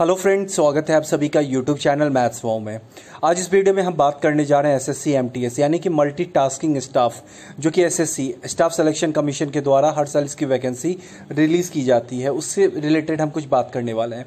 hello friends स्वागत है आप सभी का यूट्यूब चैनल मैथ्स वाओ में आज इस वीडियो में हम बात करने जा रहे हैं एसएससी एमटीएस यानी कि मल्टीटास्किंग स्टाफ जो कि एसएससी स्टाफ सिलेक्शन कमीशन के द्वारा हर साल इसकी वैकेंसी रिलीज़ की जाती है उससे रिलेटेड हम कुछ बात करने वाले हैं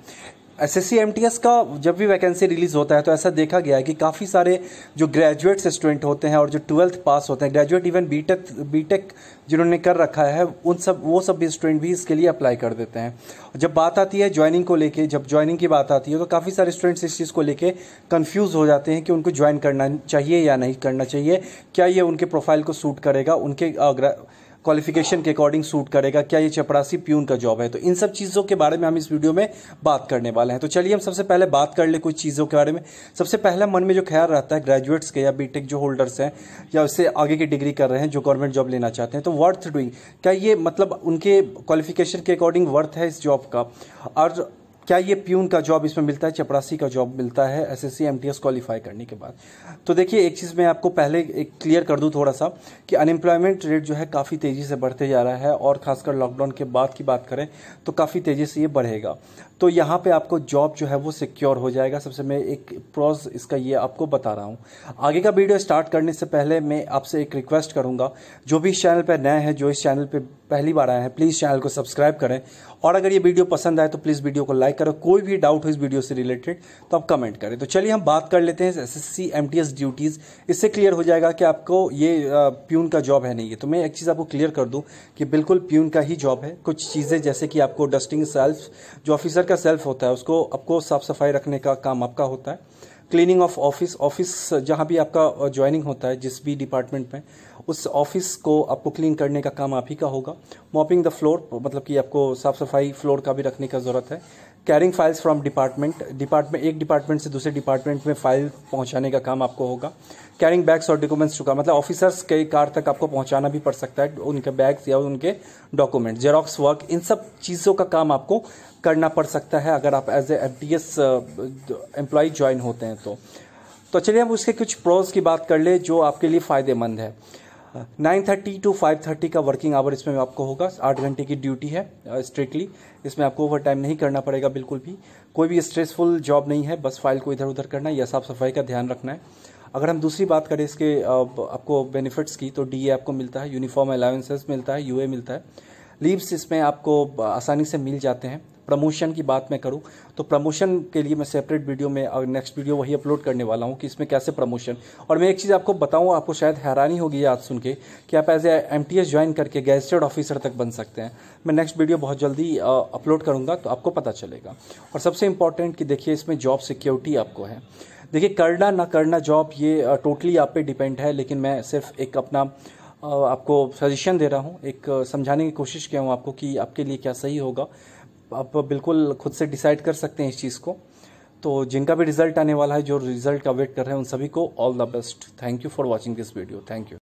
एस एस सी का जब भी वैकेंसी रिलीज़ होता है तो ऐसा देखा गया है कि काफ़ी सारे जो ग्रेजुएट्स स्टूडेंट होते हैं और जो ट्वेल्थ पास होते हैं graduate even B tech B tech जिन्होंने कर रखा है उन सब वो सब भी स्टूडेंट भी इसके लिए अप्लाई कर देते हैं जब बात आती है ज्वाइनिंग को लेके जब ज्वाइनिंग की बात आती है तो काफ़ी सारे स्टूडेंट्स इस चीज़ को लेके कन्फ्यूज हो जाते हैं कि उनको ज्वाइन करना चाहिए या नहीं करना चाहिए क्या ये उनके प्रोफाइल को सूट करेगा उनके क्वालिफिकेशन के अकॉर्डिंग सूट करेगा क्या ये चपरासी प्यून का जॉब है तो इन सब चीज़ों के बारे में हम इस वीडियो में बात करने वाले हैं तो चलिए हम सबसे पहले बात कर ले कुछ चीज़ों के बारे में सबसे पहला मन में जो ख्याल रहता है ग्रेजुएट्स के या बीटेक जो होल्डर्स हैं या उससे आगे की डिग्री कर रहे हैं जो गवर्नमेंट जॉब लेना चाहते हैं तो वर्थ डूइंग क्या ये मतलब उनके क्वालिफिकेशन के अकॉर्डिंग वर्थ है इस जॉब का और क्या ये प्यून का जॉब इसमें मिलता है चपरासी का जॉब मिलता है एस एस सी क्वालिफाई करने के बाद तो देखिए एक चीज़ मैं आपको पहले एक क्लियर कर दूँ थोड़ा सा कि अनएम्प्लॉयमेंट रेट जो है काफ़ी तेज़ी से बढ़ते जा रहा है और खासकर लॉकडाउन के बाद की बात करें तो काफ़ी तेज़ी से ये बढ़ेगा तो यहाँ पे आपको जॉब जो है वो सिक्योर हो जाएगा सबसे मैं एक प्रोस इसका ये आपको बता रहा हूँ आगे का वीडियो स्टार्ट करने से पहले मैं आपसे एक रिक्वेस्ट करूँगा जो भी इस चैनल पर नए हैं जो इस चैनल पर पहली बार आए हैं प्लीज़ चैनल को सब्सक्राइब करें और अगर ये वीडियो पसंद आए तो प्लीज़ वीडियो को लाइक करें कोई भी डाउट हो इस वीडियो से रिलेटेड तो आप कमेंट करें तो चलिए हम बात कर लेते हैं S S C M T S duties इससे क्लियर हो जाएगा कि आपको ये प्यून का जॉब है नहीं है तो मैं एक चीज़ आपको क्लियर कर दूँ कि बिल्कुल प्यून का ही जॉब है कुछ चीज़ें जैसे कि आपको डस्टिंग सेल्फ जो ऑफिसर का सेल्फ होता है उसको आपको साफ़ सफाई रखने का काम आपका होता है क्लीनिंग ऑफ ऑफिस ऑफिस जहाँ भी आपका ज्वाइनिंग uh, होता है जिस भी डिपार्टमेंट में उस ऑफिस को आपको क्लीन करने का काम आप ही का होगा मॉपिंग द फ्लोर मतलब कि आपको साफ सफाई फ्लोर का भी रखने का ज़रूरत है carrying files from department department एक डिपार्टमेंट से दूसरे डिपार्टमेंट में फाइल पहुंचाने का काम आपको होगा कैरिंग बैग्स और डॉक्यूमेंट्स चुका मतलब ऑफिसर्स के कार तक आपको पहुंचाना भी पड़ सकता है उनके बैग्स या उनके डॉक्यूमेंट जेरोक्स वर्क इन सब चीज़ों का काम आपको करना पड़ सकता है अगर आप as a F D S employ join होते हैं तो तो चलिए हम उसके कुछ प्रोज की बात कर ले जो आपके लिए फ़ायदेमंद है nine thirty to five thirty का वर्किंग आवर इसमें आपको होगा आठ घंटे की ड्यूटी है स्ट्रिक्टली uh, इसमें आपको ओवर टाइम नहीं करना पड़ेगा बिल्कुल भी कोई भी स्ट्रेसफुल जॉब नहीं है बस फाइल को इधर उधर करना है या साफ सफाई का ध्यान रखना है अगर हम दूसरी बात करें इसके uh, आपको बेनिफिट्स की तो डी आपको मिलता है यूनिफॉर्म अलाउंसेस मिलता है यू मिलता है लीव्स इसमें आपको uh, आसानी से मिल जाते हैं प्रमोशन की बात मैं करूँ तो प्रमोशन के लिए मैं सेपरेट वीडियो में और नेक्स्ट वीडियो वही अपलोड करने वाला हूँ कि इसमें कैसे प्रमोशन और मैं एक चीज़ आपको बताऊँ आपको शायद हैरानी होगी आज सुन के कि आप एज ए एम ज्वाइन करके गैजेटेड ऑफिसर तक बन सकते हैं मैं नेक्स्ट वीडियो बहुत जल्दी अपलोड करूँगा तो आपको पता चलेगा और सबसे इंपॉर्टेंट कि देखिए इसमें जॉब सिक्योरिटी आपको है देखिए करना ना करना जॉब ये टोटली आप पे डिपेंड है लेकिन मैं सिर्फ एक अपना आपको सजेशन दे रहा हूँ एक समझाने की कोशिश किया हूँ आपको कि आपके लिए क्या सही होगा आप बिल्कुल खुद से डिसाइड कर सकते हैं इस चीज़ को तो जिनका भी रिजल्ट आने वाला है जो रिजल्ट का वेट कर रहे हैं उन सभी को all the best thank you for watching this video thank you